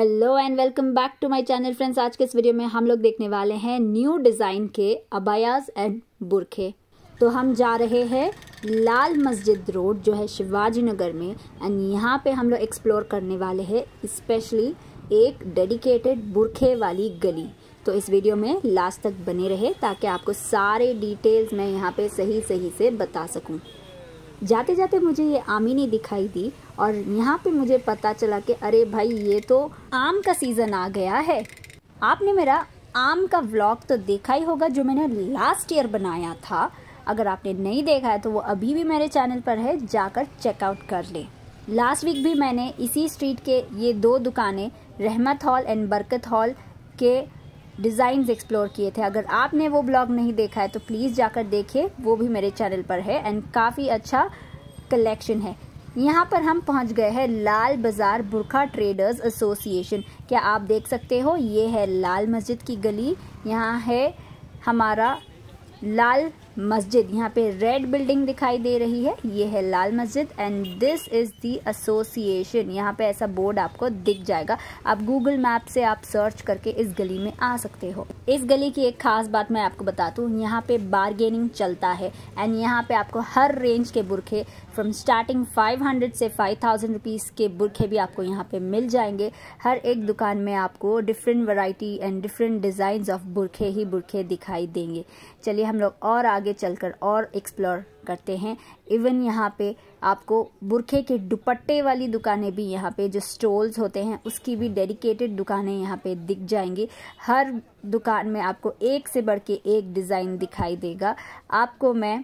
hello and welcome back to my channel friends आज के इस वीडियो में हम लोग देखने वाले हैं न्यू डिज़ाइन के अबायाज एंड बुरखे तो हम जा रहे हैं लाल मस्जिद रोड जो है शिवाजी नगर में एंड यहाँ पे हम लोग एक्सप्लोर करने वाले हैं स्पेशली एक डेडिकेटेड बुरखे वाली गली तो इस वीडियो में लास्ट तक बने रहे ताकि आपको सारे डिटेल्स मैं यहाँ पे सही सही से बता सकूँ जाते जाते मुझे ये आमीनी दिखाई दी और यहाँ पे मुझे पता चला कि अरे भाई ये तो आम का सीज़न आ गया है आपने मेरा आम का व्लॉग तो देखा ही होगा जो मैंने लास्ट ईयर बनाया था अगर आपने नहीं देखा है तो वो अभी भी मेरे चैनल पर है जाकर चेकआउट कर ले लास्ट वीक भी मैंने इसी स्ट्रीट के ये दो दुकानें Rehmat hall and Barkat hall के डिज़ाइंस एक्सप्लोर किए थे अगर आपने वो ब्लॉग नहीं देखा है तो प्लीज़ जाकर देखिए वो भी मेरे चैनल पर है एंड काफ़ी अच्छा कलेक्शन है यहाँ पर हम पहुँच गए हैं लाल बाज़ार बुरखा ट्रेडर्स एसोसिएशन क्या आप देख सकते हो ये है लाल मस्जिद की गली यहाँ है हमारा लाल मस्जिद यहाँ पे रेड बिल्डिंग दिखाई दे रही है ये है Lal Masjid and this is the association यहाँ पे ऐसा बोर्ड आपको दिख जाएगा आप गूगल मैप से आप सर्च करके इस गली में आ सकते हो इस गली की एक खास बात मैं आपको बता दूँ यहाँ पे बारगेनिंग चलता है एंड यहाँ पे आपको हर रेंज के बुरखे फ्रॉम स्टार्टिंग 500 से 5000 रुपीज़ के बुरखे भी आपको यहाँ पे मिल जाएंगे हर एक दुकान में आपको different variety and different design of बुरखे ही बुरखे दिखाई देंगे चलिए हम लोग और आगे चलकर और एक्सप्लोर करते हैं इवन यहाँ पे आपको बुरखे के दुपट्टे वाली दुकानें भी यहाँ पे जो स्टॉल्स होते हैं उसकी भी डेडिकेटेड दुकानें यहाँ पे दिख जाएंगी हर दुकान में आपको एक से बढ़ के एक डिज़ाइन दिखाई देगा आपको मैं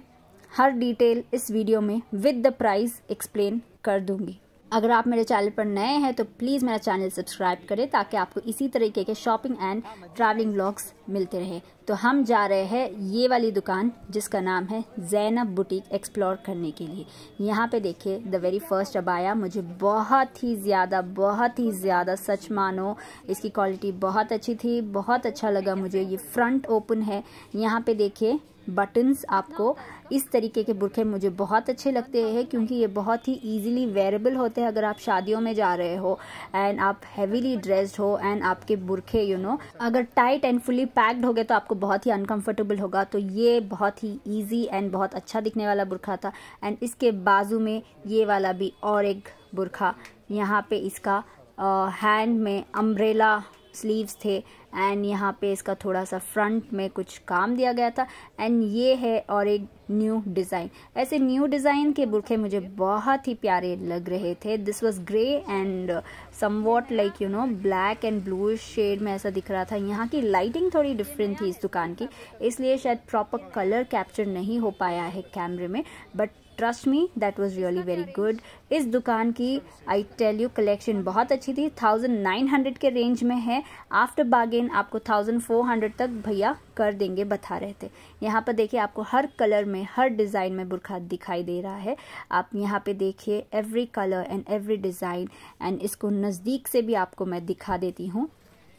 हर डिटेल इस वीडियो में विद द प्राइस एक्सप्लेन कर दूंगी अगर आप मेरे चैनल पर नए हैं तो प्लीज़ मेरा चैनल सब्सक्राइब करें ताकि आपको इसी तरीके के शॉपिंग एंड ट्रैवलिंग ब्लॉग्स मिलते रहे तो हम जा रहे हैं ये वाली दुकान जिसका नाम है जैनब बुटीक एक्सप्लोर करने के लिए यहाँ पे देखिए द वेरी फर्स्ट अबाया मुझे बहुत ही ज़्यादा बहुत ही ज़्यादा सच मानो इसकी क्वालिटी बहुत अच्छी थी बहुत अच्छा लगा मुझे ये फ्रंट ओपन है यहाँ पे देखिए बटन्स आपको इस तरीके के बुरखे मुझे बहुत अच्छे लगते हैं क्योंकि ये बहुत ही ईजिली वेरेबल होते हैं अगर आप शादियों में जा रहे हो एंड आप हैवीली ड्रेस्ड हो एंड आपके बुरखे यू you नो know, अगर टाइट एंड फुली पैक्ड हो गए तो आपको बहुत ही अनकम्फर्टेबल होगा तो ये बहुत ही ईजी एंड बहुत अच्छा दिखने वाला बुरखा था एंड इसके बाजू में ये वाला भी और एक बुरखा यहाँ पर इसका हैंड uh, में अम्ब्रेला स्लीव्स थे एंड यहाँ पे इसका थोड़ा सा फ्रंट में कुछ काम दिया गया था एंड ये है और एक न्यू डिज़ाइन ऐसे न्यू डिज़ाइन के बुरखे मुझे बहुत ही प्यारे लग रहे थे this was grey and somewhat like you know black and blue shade में ऐसा दिख रहा था यहाँ की लाइटिंग थोड़ी डिफरेंट थी इस दुकान की इसलिए शायद प्रॉपर कलर कैप्चर नहीं हो पाया है कैमरे में but trust me that was really very good इस दुकान की आई टेल यू कलेक्शन बहुत अच्छी थी थाउजेंड नाइन हंड्रेड के रेंज में है आफ्टर बागेन आपको थाउजेंड फोर हंड्रेड तक भैया कर देंगे बता रहे थे यहाँ पर देखिए आपको हर कलर में हर डिज़ाइन में बुरखा दिखाई दे रहा है आप यहाँ पे देखिए every colour and every design and इसको नज़दीक से भी आपको मैं दिखा देती हूँ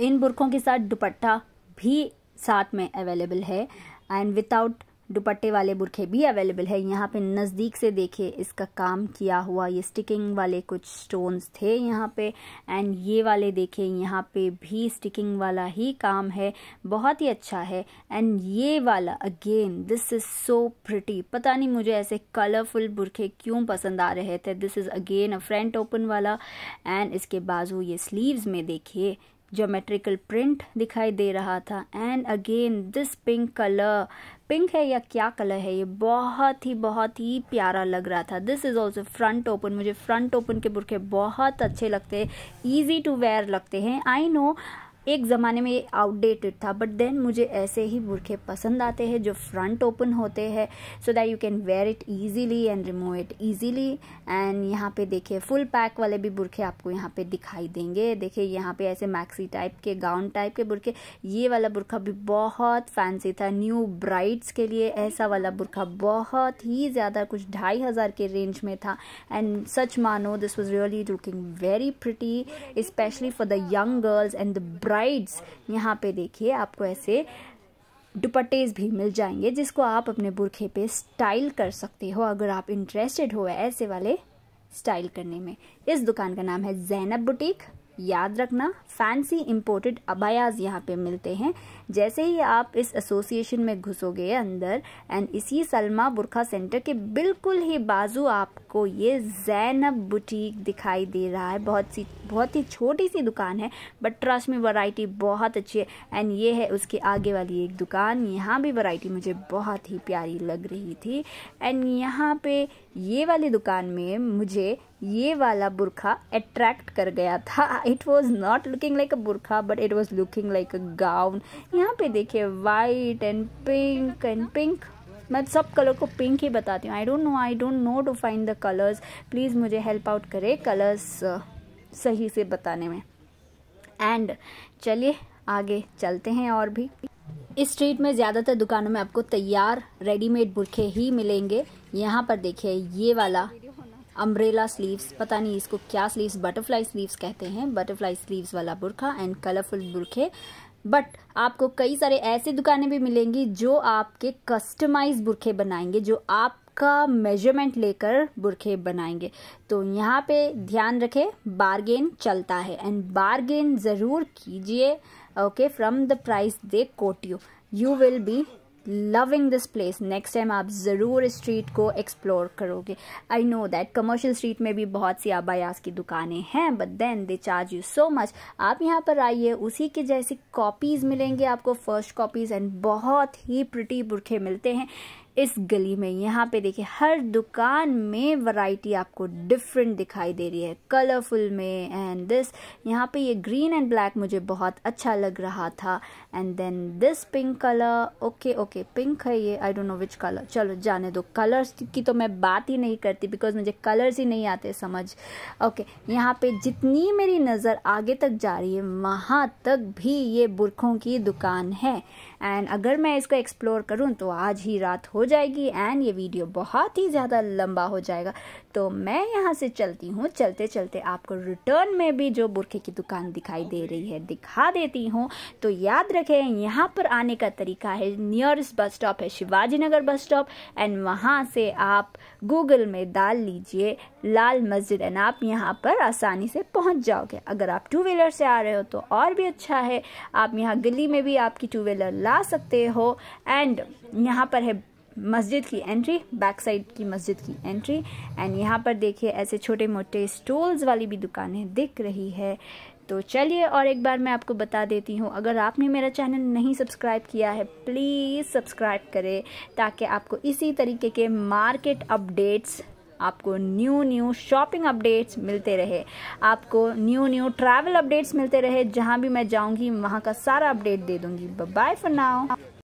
इन बुरखों के साथ दुपट्टा भी साथ में अवेलेबल है एंड विदाउट दुपट्टे वाले बुरखे भी अवेलेबल है यहाँ पे नज़दीक से देखे इसका काम किया हुआ ये स्टिकिंग वाले कुछ स्टोन्स थे यहाँ पे एंड ये वाले देखे यहाँ पे भी स्टिकिंग वाला ही काम है बहुत ही अच्छा है एंड ये वाला again this is so pretty पता नहीं मुझे ऐसे कलरफुल बुरखे क्यों पसंद आ रहे थे this is again a front open वाला एंड इसके बाजू ये स्लीव्स में देखिए ज्योमेट्रिकल प्रिंट दिखाई दे रहा था and again this pink colour pink है या क्या कलर है ये बहुत ही बहुत ही प्यारा लग रहा था this is also front open मुझे फ्रंट ओपन के बुरके बहुत अच्छे लगते हैं ईजी टू वेयर लगते हैं आई नो एक ज़माने में ये आउटडेटेड था बट देन मुझे ऐसे ही बुरखे पसंद आते हैं जो फ्रंट ओपन होते हैं so that you can wear it easily and remove it easily and यहाँ पे देखिए फुल पैक वाले भी बुरखे आपको यहाँ पे दिखाई देंगे देखिए यहाँ पे ऐसे मैक्सी टाइप के गाउन टाइप के बुरखे ये वाला बुरखा भी बहुत फैंसी था न्यू ब्राइड्स के लिए ऐसा वाला बुरखा बहुत ही ज़्यादा कुछ ढाई हज़ार के रेंज में था एंड सच मानो this was really looking very pretty specially for the young girls and the brides यहाँ पे देखिए आपको ऐसे दुपट्टेज भी मिल जाएंगे जिसको आप अपने बुरखे पे स्टाइल कर सकते हो अगर आप इंटरेस्टेड हो ऐसे वाले स्टाइल करने में इस दुकान का नाम है जैनब बुटीक याद रखना फैंसी इम्पोर्टेड अबायाज यहाँ पे मिलते हैं जैसे ही आप इस एसोसिएशन में घुसोगे अंदर एंड इसी सलमा बुरखा सेंटर के बिल्कुल ही बाजू आपको ये जैनब बुटीक दिखाई दे रहा है बहुत सी बहुत ही छोटी सी दुकान है बट ट्रस्ट में वैरायटी बहुत अच्छी है एंड ये है उसके आगे वाली एक दुकान यहाँ भी वैरायटी मुझे बहुत ही प्यारी लग रही थी एंड यहाँ पे ये वाली दुकान में मुझे ये वाला बुरखा अट्रैक्ट कर गया था it was not looking like a बुरखा but it was looking like a gown यहाँ पे देखिए white and pink and pink मैं सब कलर को पिंक ही बताती हूँ I don't know I don't know to find the colours please मुझे हेल्प आउट करे कलर्स सही से बताने में एंड चलिए आगे चलते हैं और भी इस स्ट्रीट में ज़्यादातर दुकानों में आपको तैयार रेडीमेड बुरखे ही मिलेंगे यहाँ पर देखिए ये वाला अम्ब्रेला स्लीव्स पता नहीं इसको क्या स्लीव्स बटरफ्लाई स्लीव्स कहते हैं बटरफ्लाई स्लीव्स वाला बुरखा एंड कलरफुल बुरखे बट आपको कई सारे ऐसे दुकानें भी मिलेंगी जो आपके कस्टमाइज बुरखे बनाएंगे जो आप का मेजरमेंट लेकर बुरखे बनाएंगे तो यहाँ पे ध्यान रखें बारगेन चलता है एंड बारगेन ज़रूर कीजिए okay from the price they quote you you will be loving this place next time आप ज़रूर इस स्ट्रीट को एक्सप्लोर करोगे I know that commercial street में भी बहुत सी आबायास की दुकानें हैं but then they charge you so much आप यहाँ पर आइए उसी के जैसी कॉपीज़ मिलेंगे आपको फर्स्ट कॉपीज़ एंड बहुत ही प्रटी बुरखे मिलते हैं इस गली में यहाँ पे देखिए हर दुकान में वैरायटी आपको डिफरेंट दिखाई दे रही है कलरफुल में एंड दिस यहाँ पे ये ग्रीन एंड ब्लैक मुझे बहुत अच्छा लग रहा था and then this pink colour okay okay pink है ये I don't know which colour चलो जाने दो कलर्स की तो मैं बात ही नहीं करती बिकॉज मुझे कलर्स ही नहीं आते समझ ओके okay, यहाँ पे जितनी मेरी नज़र आगे तक जा रही है वहाँ तक भी ये बुरखों की दुकान है एंड अगर मैं इसको एक्सप्लोर करूँ तो आज ही रात हो जाएगी एंड ये वीडियो बहुत ही ज़्यादा लंबा हो जाएगा तो मैं यहाँ से चलती हूँ चलते चलते आपको रिटर्न में भी जो बुरखे की दुकान दिखाई दे रही है दिखा देती हूँ तो याद रखें यहाँ पर आने का तरीका है नियरेस्ट बस स्टॉप है शिवाजी नगर बस स्टॉप एंड वहाँ से आप गूगल में डाल लीजिए लाल मस्जिद एंड आप यहाँ पर आसानी से पहुँच जाओगे अगर आप टू व्हीलर से आ रहे हो तो और भी अच्छा है आप यहाँ गली में भी आपकी टू व्हीलर ला सकते हो एंड यहाँ पर है मस्जिद की एंट्री बैक साइड की मस्जिद की एंट्री एंड यहाँ पर देखिए ऐसे छोटे मोटे स्टोल्स वाली भी दुकानें दिख रही है तो चलिए और एक बार मैं आपको बता देती हूँ अगर आपने मेरा चैनल नहीं सब्सक्राइब किया है प्लीज़ सब्सक्राइब करें ताकि आपको इसी तरीके के मार्केट अपडेट्स आपको न्यू न्यू शॉपिंग अपडेट्स मिलते रहे आपको न्यू न्यू ट्रैवल अपडेट्स मिलते रहे जहाँ भी मैं जाऊँगी वहाँ का सारा अपडेट दे दूँगी बाय फॉर नाउ